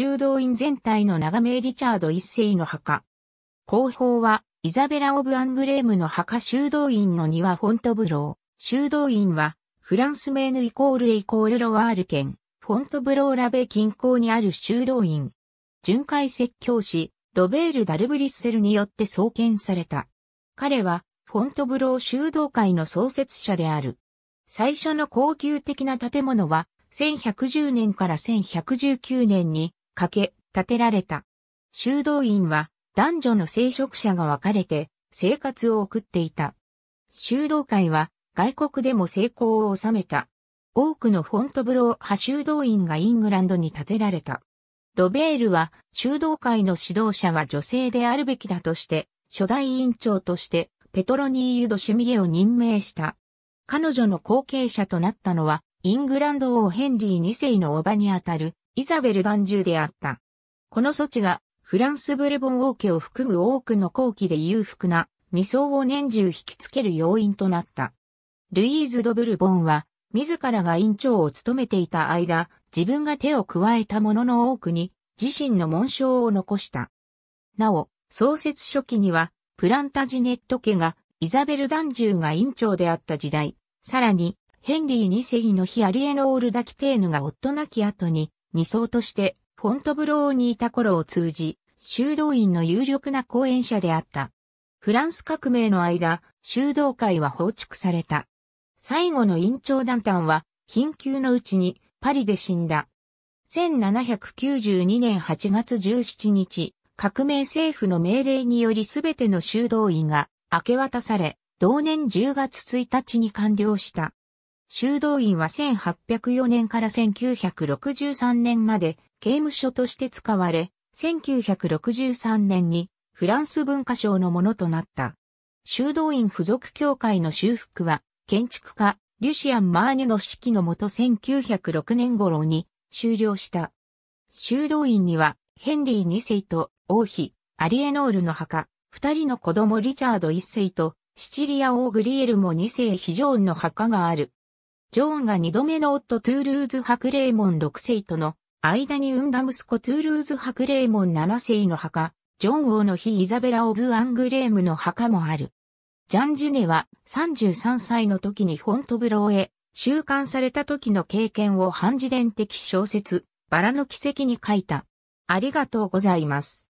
修道院全体の長名リチャード一世の墓。後方は、イザベラ・オブ・アングレームの墓修道院の庭フォントブロー。修道院は、フランス名のイコールエイコールロワール県、フォントブローラベ近郊にある修道院。巡回説教師、ロベール・ダルブリッセルによって創建された。彼は、フォントブロー修道会の創設者である。最初の高級的な建物は、1110年から1119年にかけ、建てられた。修道院は男女の聖職者が分かれて生活を送っていた。修道会は外国でも成功を収めた。多くのフォントブロー派修道院がイングランドに建てられた。ロベールは修道会の指導者は女性であるべきだとして、初代委員長としてペトロニー・ユド・シュミエを任命した。彼女の後継者となったのは、イングランド王ヘンリー2世の叔母にあたるイザベル眼中であった。この措置がフランスブルボン王家を含む多くの後期で裕福な二層を年中引きつける要因となった。ルイーズ・ド・ブルボンは自らが院長を務めていた間、自分が手を加えたものの多くに自身の紋章を残した。なお、創設初期にはプランタジネット家がイザベル・ダンジューが院長であった時代、さらにヘンリー2世の日アリエノール・ダキテーヌが夫亡き後に二層として、フォントブローにいた頃を通じ、修道院の有力な講演者であった。フランス革命の間、修道会は放逐された。最後の院長団体は、貧窮のうちにパリで死んだ。1792年8月17日、革命政府の命令によりすべての修道院が明け渡され、同年10月1日に完了した。修道院は1804年から1963年まで刑務所として使われ、1963年にフランス文化省のものとなった。修道院付属協会の修復は、建築家、リュシアン・マーニュの指揮のもと1906年頃に終了した。修道院には、ヘンリー2世と王妃、アリエノールの墓、二人の子供リチャード1世と、シチリア王グリエルも2世非常の墓がある。ジョーンが二度目の夫トゥールーズ・ハクレーモン6世との間に産んだ息子トゥールーズ・ハクレーモン7世の墓、ジョン王の妃イザベラ・オブ・アングレームの墓もある。ジャン・ジュネは33歳の時にフォントブローへ収監された時の経験を半自伝的小説、バラの奇跡に書いた。ありがとうございます。